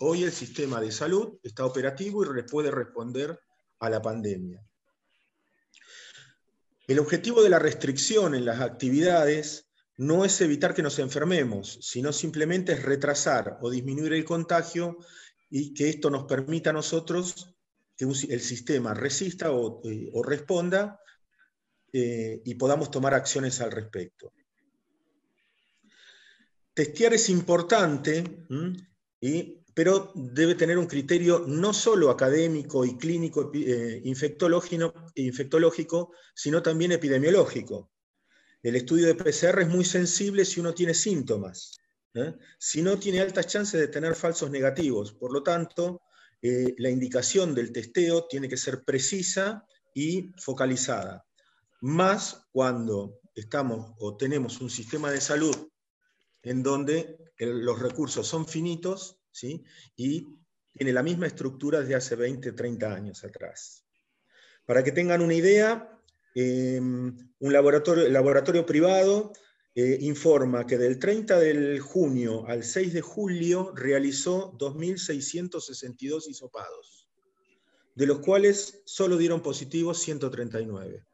Hoy el sistema de salud está operativo y puede responder a la pandemia. El objetivo de la restricción en las actividades no es evitar que nos enfermemos, sino simplemente es retrasar o disminuir el contagio y que esto nos permita a nosotros que el sistema resista o, eh, responda eh, y podamos tomar acciones al respecto. Testear es importante y pero debe tener un criterio no solo académico y clínico eh, infectológico, sino también epidemiológico. El estudio de PCR es muy sensible si uno tiene síntomas, ¿eh? si no tiene altas chances de tener falsos negativos. Por lo tanto, eh, la indicación del testeo tiene que ser precisa y focalizada. Más cuando estamos o tenemos un sistema de salud en donde los recursos son finitos y tiene la misma estructura desde hace 20, 30 años atrás. Para que tengan una idea, eh, un laboratorio, laboratorio privado eh, informa que del 30 de junio al 6 de julio realizó 2.662 isopados de los cuales solo dieron positivos 139.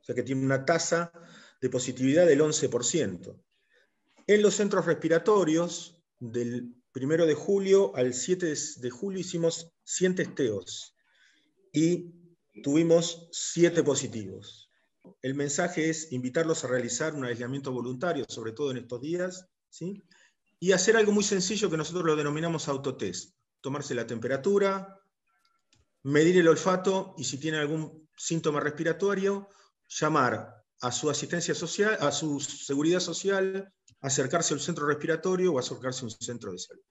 O sea que tiene una tasa de positividad del 11%. En los centros respiratorios, del 1 de julio al 7 de julio hicimos 100 testeos y tuvimos 7 positivos. El mensaje es invitarlos a realizar un aislamiento voluntario, sobre todo en estos días, y hacer algo muy sencillo que nosotros lo denominamos autotest. Tomarse la temperatura, medir el olfato y si tiene algún síntoma respiratorio, llamar a su asistencia social, a su seguridad social acercarse al centro respiratorio o acercarse a un centro de salud.